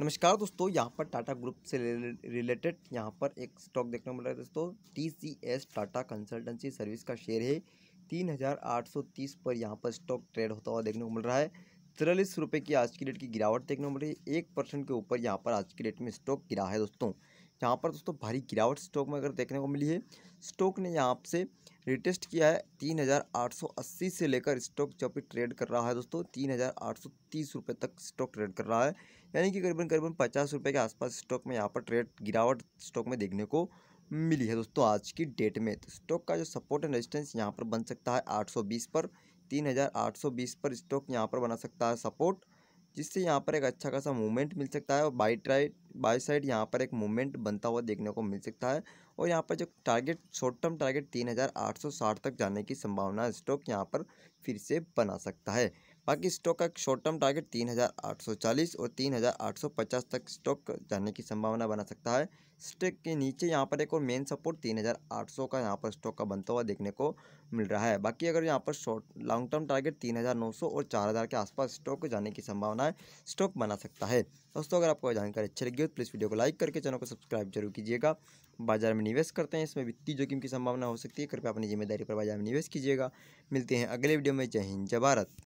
नमस्कार दोस्तों यहाँ पर टाटा ग्रुप से रिलेटेड यहाँ पर एक स्टॉक देखने को मिल रहा है दोस्तों T C S Tata consultancy service का शेयर है तीन हज़ार आठ सौ तीस पर यहाँ पर स्टॉक ट्रेड होता हुआ देखने को मिल रहा है तिरालीस रुपये की आज की डेट की गिरावट देखने को मिल रही है एक परसेंट के ऊपर यहाँ पर आज की डेट में स्टॉक गिरा है दोस्तों यहाँ पर दोस्तों भारी गिरावट स्टॉक में अगर देखने को मिली है स्टॉक ने यहाँ से रिटेस्ट किया है तीन हज़ार आठ सौ अस्सी से लेकर स्टॉक जब भी ट्रेड कर रहा है दोस्तों तीन हज़ार आठ सौ तीस रुपये तक स्टॉक ट्रेड कर रहा है यानी कि करीबन करीबन पचास रुपये के आसपास स्टॉक में यहाँ पर ट्रेड गिरावट स्टॉक में देखने को मिली है दोस्तों आज की डेट में तो स्टॉक का जो सपोर्ट एंड रजिस्टेंस यहाँ पर बन सकता है आठ सौ बीस पर तीन हज़ार आठ सौ बीस पर स्टॉक यहाँ पर बना सकता है सपोर्ट जिससे यहाँ पर एक अच्छा खासा मूवमेंट मिल सकता है और बाई राइट बाई साइड यहाँ पर एक मूवमेंट बनता हुआ देखने को मिल सकता है और यहाँ पर जो टारगेट शॉर्ट टर्म टारगेट साठ तक जाने की संभावना स्टॉक यहाँ पर फिर से बना सकता है बाकी स्टॉक का शॉर्ट टर्म टारगेट 3840 और 3850 तक स्टॉक जाने की संभावना बना सकता है स्टेक के नीचे यहाँ पर एक और मेन सपोर्ट 3800 का यहाँ पर स्टॉक का बनता हुआ देखने को मिल रहा है बाकी अगर यहाँ पर शॉर्ट लॉन्ग टर्म टारगेट 3900 और 4000 के आसपास स्टॉक जाने की संभावना है स्टॉक बना सकता है दोस्तों अगर आपको जानकारी अच्छी लगी हो तो प्लीज़ वीडियो को लाइक करके चैनल को सब्सक्राइब जरूर कीजिएगा बाजार में निवेश करते हैं इसमें वित्तीय जोखिम की संभावना हो सकती है कृपया अपनी जिम्मेदारी पर बाजार में निवेश कीजिएगा मिलते हैं अगले वीडियो में जय हिंद जय भारत